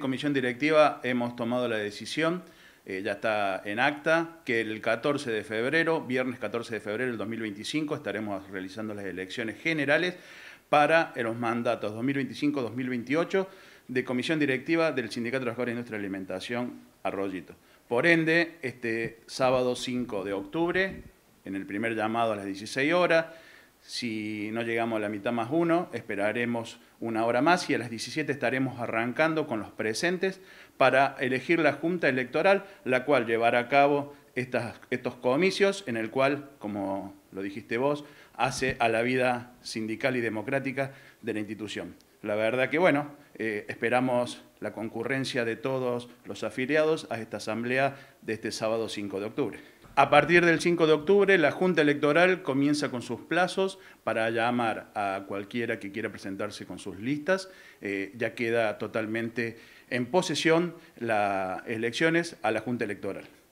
comisión directiva hemos tomado la decisión, eh, ya está en acta, que el 14 de febrero, viernes 14 de febrero del 2025, estaremos realizando las elecciones generales para los mandatos 2025-2028 de comisión directiva del Sindicato de Trabajadores de Industria de Alimentación Arroyito. Por ende, este sábado 5 de octubre, en el primer llamado a las 16 horas, si no llegamos a la mitad más uno, esperaremos una hora más y a las 17 estaremos arrancando con los presentes para elegir la Junta Electoral, la cual llevará a cabo estos comicios en el cual, como lo dijiste vos, hace a la vida sindical y democrática de la institución. La verdad que, bueno, eh, esperamos la concurrencia de todos los afiliados a esta asamblea de este sábado 5 de octubre. A partir del 5 de octubre, la Junta Electoral comienza con sus plazos para llamar a cualquiera que quiera presentarse con sus listas. Eh, ya queda totalmente en posesión las elecciones a la Junta Electoral.